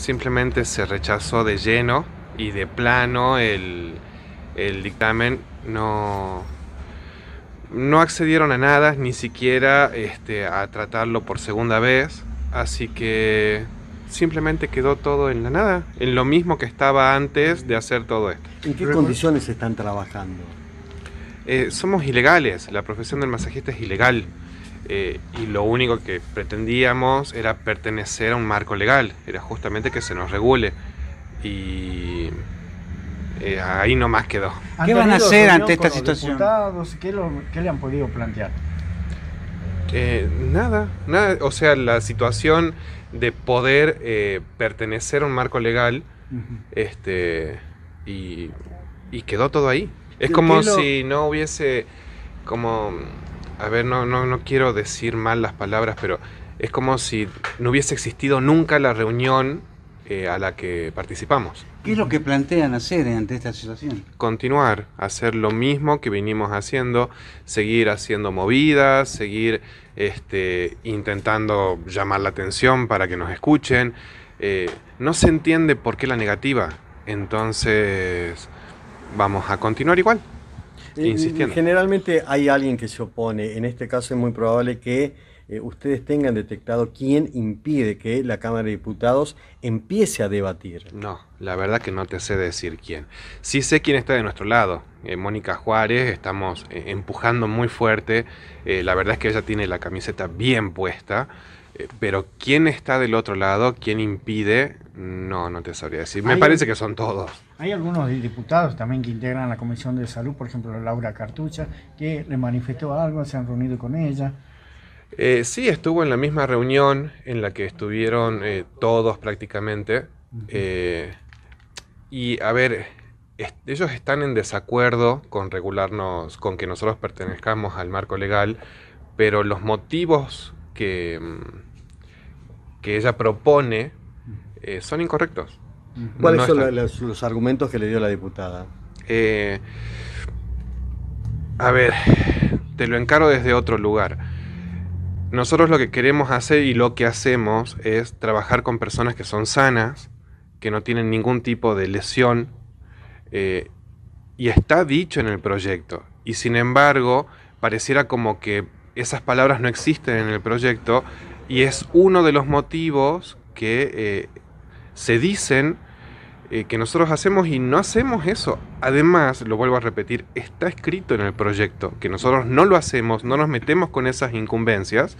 simplemente se rechazó de lleno y de plano el, dictamen no, no accedieron a nada, ni siquiera este, a tratarlo por segunda vez, así que simplemente quedó todo en la nada, en lo mismo que estaba antes de hacer todo esto. ¿En qué condiciones están trabajando? Eh, somos ilegales, la profesión del masajista es ilegal. Eh, y lo único que pretendíamos era pertenecer a un marco legal, era justamente que se nos regule. Y eh, ahí nomás quedó. ¿Qué van a hacer ante esta situación? ¿Qué, le han podido plantear? Eh, nada, nada, o sea, la situación de poder eh, pertenecer a un marco legal este, y, quedó todo ahí. Es como si no hubiese, como a ver, no, quiero decir mal las palabras, pero es como si no hubiese existido nunca la reunión eh, a la que participamos. ¿Qué es lo que plantean hacer ante esta situación? Continuar, hacer lo mismo que vinimos haciendo, seguir haciendo movidas, seguir este, intentando llamar la atención para que nos escuchen. Eh, no se entiende por qué la negativa, entonces vamos a continuar igual insistiendo. Generalmente hay alguien que se opone. En este caso es muy probable que eh, ustedes tengan detectado quién impide que la Cámara de Diputados empiece a debatir. No, la verdad que no te sé decir quién. Sí sé quién está de nuestro lado. Eh, Mónica Juárez, estamos eh, empujando muy fuerte. la verdad es que ella tiene la camiseta bien puesta. Eh, pero quién está del otro lado, quién impide, no, no te sabría decir. Me parece que son todos. Hay algunos diputados también que integran la Comisión de Salud, por ejemplo, Laura Cartucha, que le manifestó algo, se han reunido con ella. Eh, sí, estuvo en la misma reunión en la que estuvieron eh, todos prácticamente. y a ver, ellos están en desacuerdo con regularnos, con que nosotros pertenezcamos al marco legal, pero los motivos que mm, que ella propone eh, son incorrectos. ¿Cuáles son los, argumentos que le dio la diputada? Eh, a ver, te lo encaro desde otro lugar. Nosotros lo que queremos hacer y lo que hacemos es trabajar con personas que son sanas, que no tienen ningún tipo de lesión, eh, y está dicho en el proyecto. Y sin embargo, pareciera como que esas palabras no existen en el proyecto y es uno de los motivos que eh, se dicen eh, que nosotros hacemos y no hacemos eso. Además, lo vuelvo a repetir, está escrito en el proyecto que nosotros no lo hacemos, no nos metemos con esas incumbencias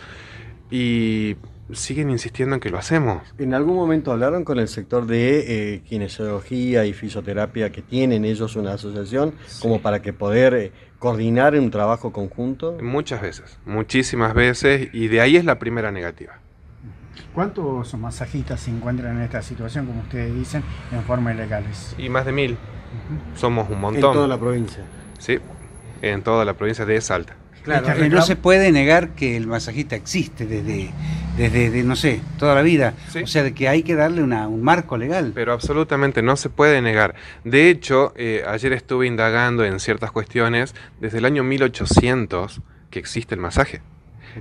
y siguen insistiendo en que lo hacemos. ¿En algún momento hablaron con el sector de eh, kinesiología y fisioterapia que tienen ellos una asociación como para que poder eh, coordinar un trabajo conjunto? Muchas veces, muchísimas veces, y de ahí es la primera negativa. ¿Cuántos masajistas se encuentran en esta situación, como ustedes dicen, en forma ilegales? Y más de mil. Somos un montón. En toda la provincia. Sí, en toda la provincia de Salta. Claro, no se puede negar que el masajista existe desde desde, no sé, toda la vida. O sea, que hay que darle un marco legal. Pero absolutamente, no se puede negar. De hecho, eh, ayer estuve indagando en ciertas cuestiones desde el año 1800 que existe el masaje.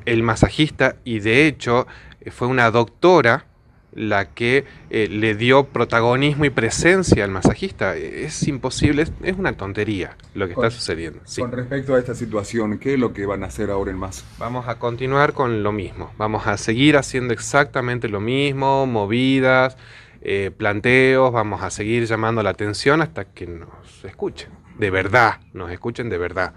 El masajista, y de hecho eh, fue una doctora la que eh, le dio protagonismo y presencia al masajista. Es imposible, es, una tontería lo que está sucediendo. Con respecto a esta situación, ¿qué es lo que van a hacer ahora en más? Vamos a continuar con lo mismo, vamos a seguir haciendo exactamente lo mismo, movidas, eh, planteos, vamos a seguir llamando la atención hasta que nos escuchen, de verdad, nos escuchen de verdad.